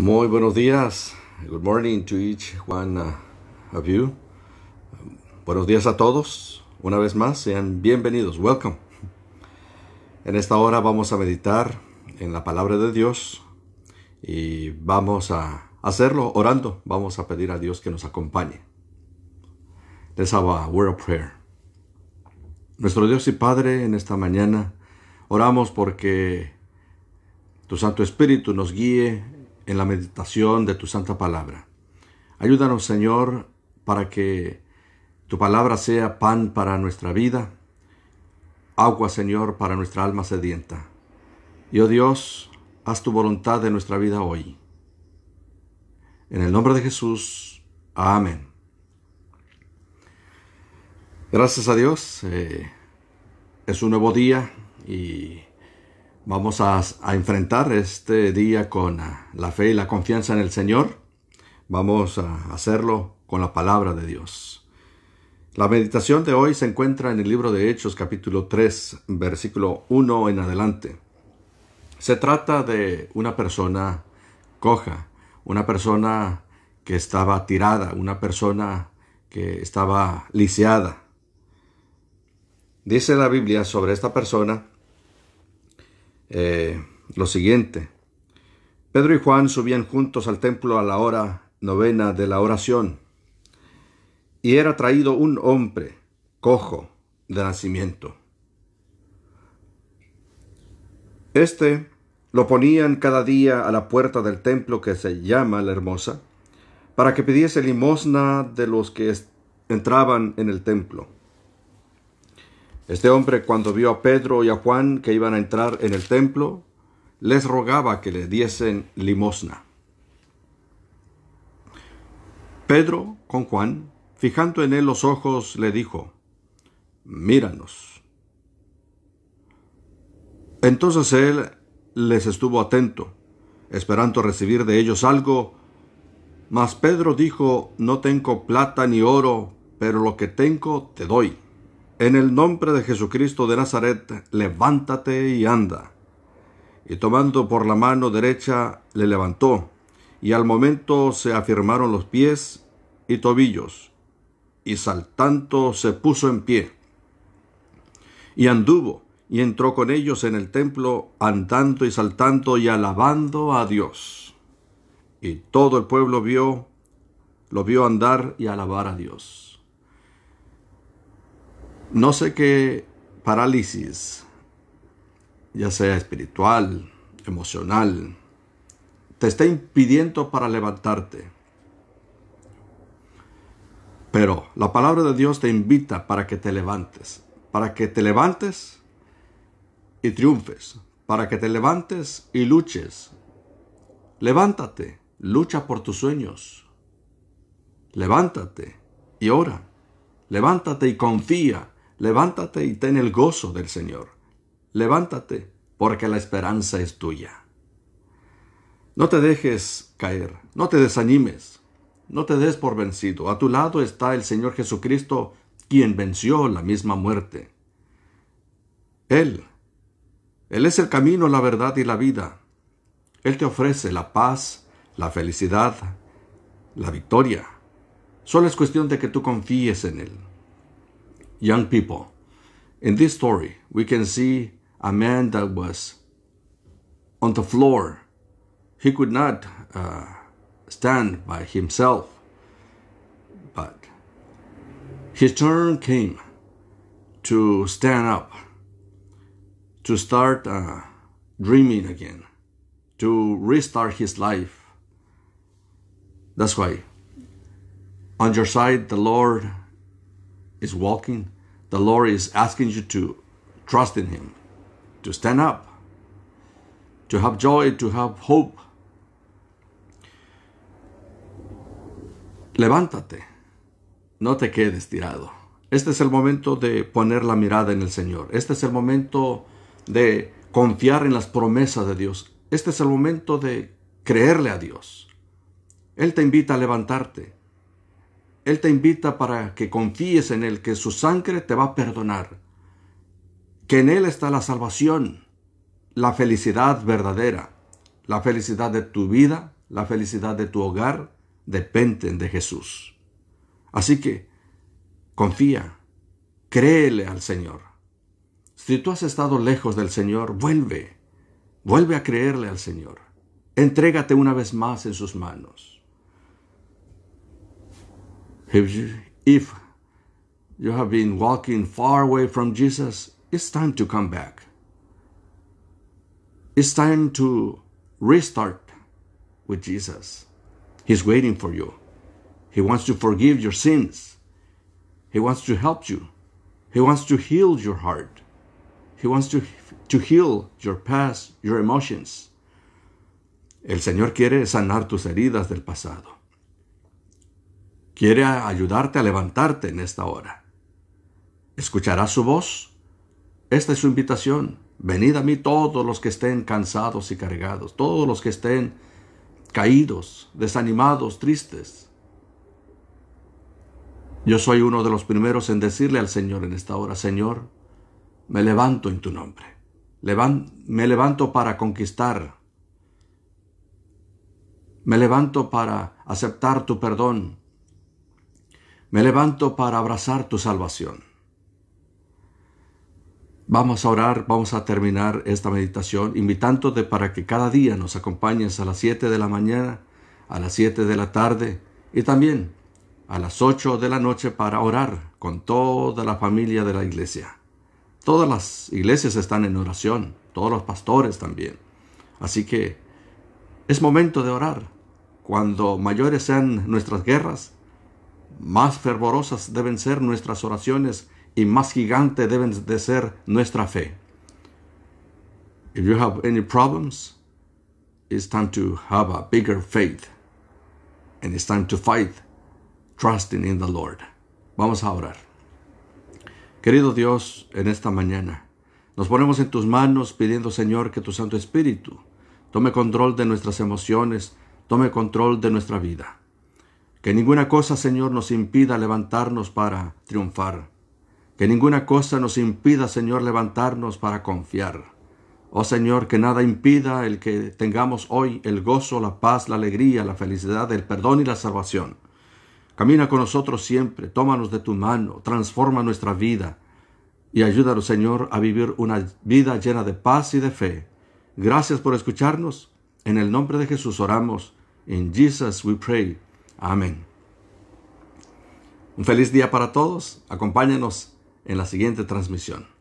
Muy buenos días. Good morning to each one uh, of you. buenos días a todos. Una vez más, sean bienvenidos. Welcome. En esta hora vamos a meditar en la palabra de Dios y vamos a hacerlo orando. Vamos a pedir a Dios que nos acompañe. Les Nuestro Dios y Padre, en esta mañana oramos porque tu Santo Espíritu nos guíe en la meditación de tu santa palabra. Ayúdanos, Señor, para que tu palabra sea pan para nuestra vida, agua, Señor, para nuestra alma sedienta. Y, oh Dios, haz tu voluntad en nuestra vida hoy. En el nombre de Jesús, amén. Gracias a Dios, eh, es un nuevo día y Vamos a, enfrentar este día con ah, la fe y la confianza en el Señor. Vamos a hacerlo con la palabra de Dios. La meditación de hoy se encuentra en el libro de Hechos capítulo 3, versículo 1 en adelante. Se trata de una persona coja, una persona que estaba tirada, una persona que estaba lisiada. Dice la Biblia sobre esta persona eh, lo siguiente. Pedro y Juan subían juntos al templo a la hora novena de la oración, y era traído un hombre cojo de nacimiento. Este lo ponían cada día a la puerta del templo que se llama la hermosa, para que pidiese limosna de los que entraban en el templo. Este hombre cuando vio a Pedro y a Juan que iban a entrar en el templo, les rogaba que le diesen limosna. Pedro con Juan, fijando en él los ojos, le dijo, Míranos. Entonces él les estuvo atento, esperando recibir de ellos algo, mas Pedro dijo, No tengo plata ni oro, pero lo que tengo te doy en el nombre de Jesucristo de Nazaret, levántate y anda. Y tomando por la mano derecha, le levantó, y al momento se afirmaron los pies y tobillos, y saltando se puso en pie. Y anduvo, y entró con ellos en el templo, andando y saltando y alabando a Dios. Y todo el pueblo vio, lo vio andar y alabar a Dios. No sé qué parálisis, ya sea espiritual, emocional, te está impidiendo para levantarte. Pero la palabra de Dios te invita para que te levantes, para que te levantes y triunfes, para que te levantes y luches. Levántate, lucha por tus sueños. Levántate y ora. Levántate y confía levántate y ten el gozo del Señor. Levántate, porque la esperanza es tuya. No te dejes caer, no te desanimes, no te des por vencido. A tu lado está el Señor Jesucristo, quien venció la misma muerte. Él, Él es el camino, la verdad y la vida. Él te ofrece la paz, la felicidad, la victoria. Solo es cuestión de que tú confíes en Él. young people. In this story, we can see a man that was on the floor. He could not uh, stand by himself, but his turn came to stand up, to start uh, dreaming again, to restart his life. That's why on your side, the Lord is walking. The Lord is asking you to trust in Him, to stand up, to have joy, to have hope. Levántate, no te quedes tirado. Este es el momento de poner la mirada en el Señor. Este es el momento de confiar en las promesas de Dios. Este es el momento de creerle a Dios. Él te invita a levantarte. Él te invita para que confíes en Él, que su sangre te va a perdonar, que en Él está la salvación, la felicidad verdadera, la felicidad de tu vida, la felicidad de tu hogar, dependen de Jesús. Así que confía, créele al Señor. Si tú has estado lejos del Señor, vuelve, vuelve a creerle al Señor. Entrégate una vez más en sus manos. If you, if you have been walking far away from Jesus, it's time to come back. It's time to restart with Jesus. He's waiting for you. He wants to forgive your sins. He wants to help you. He wants to heal your heart. He wants to, to heal your past, your emotions. El Señor quiere sanar tus heridas del pasado. quiere ayudarte a levantarte en esta hora. ¿Escucharás su voz? Esta es su invitación. Venid a mí todos los que estén cansados y cargados, todos los que estén caídos, desanimados, tristes. Yo soy uno de los primeros en decirle al Señor en esta hora, Señor, me levanto en tu nombre. me levanto para conquistar. Me levanto para aceptar tu perdón me levanto para abrazar tu salvación. Vamos a orar, vamos a terminar esta meditación invitándote para que cada día nos acompañes a las 7 de la mañana, a las 7 de la tarde y también a las 8 de la noche para orar con toda la familia de la iglesia. Todas las iglesias están en oración, todos los pastores también. Así que es momento de orar. Cuando mayores sean nuestras guerras, más fervorosas deben ser nuestras oraciones y más gigante deben de ser nuestra fe. If you have any problems, it's time to have a bigger faith. And it's time to fight, trusting in the Lord. Vamos a orar. Querido Dios, en esta mañana nos ponemos en tus manos pidiendo, Señor, que tu Santo Espíritu tome control de nuestras emociones, tome control de nuestra vida. Que ninguna cosa, Señor, nos impida levantarnos para triunfar. Que ninguna cosa nos impida, Señor, levantarnos para confiar. Oh Señor, que nada impida el que tengamos hoy el gozo, la paz, la alegría, la felicidad, el perdón y la salvación. Camina con nosotros siempre, tómanos de tu mano, transforma nuestra vida y ayúdanos, Señor, a vivir una vida llena de paz y de fe. Gracias por escucharnos. En el nombre de Jesús oramos. In Jesus we pray. Amén. Un feliz día para todos. Acompáñenos en la siguiente transmisión.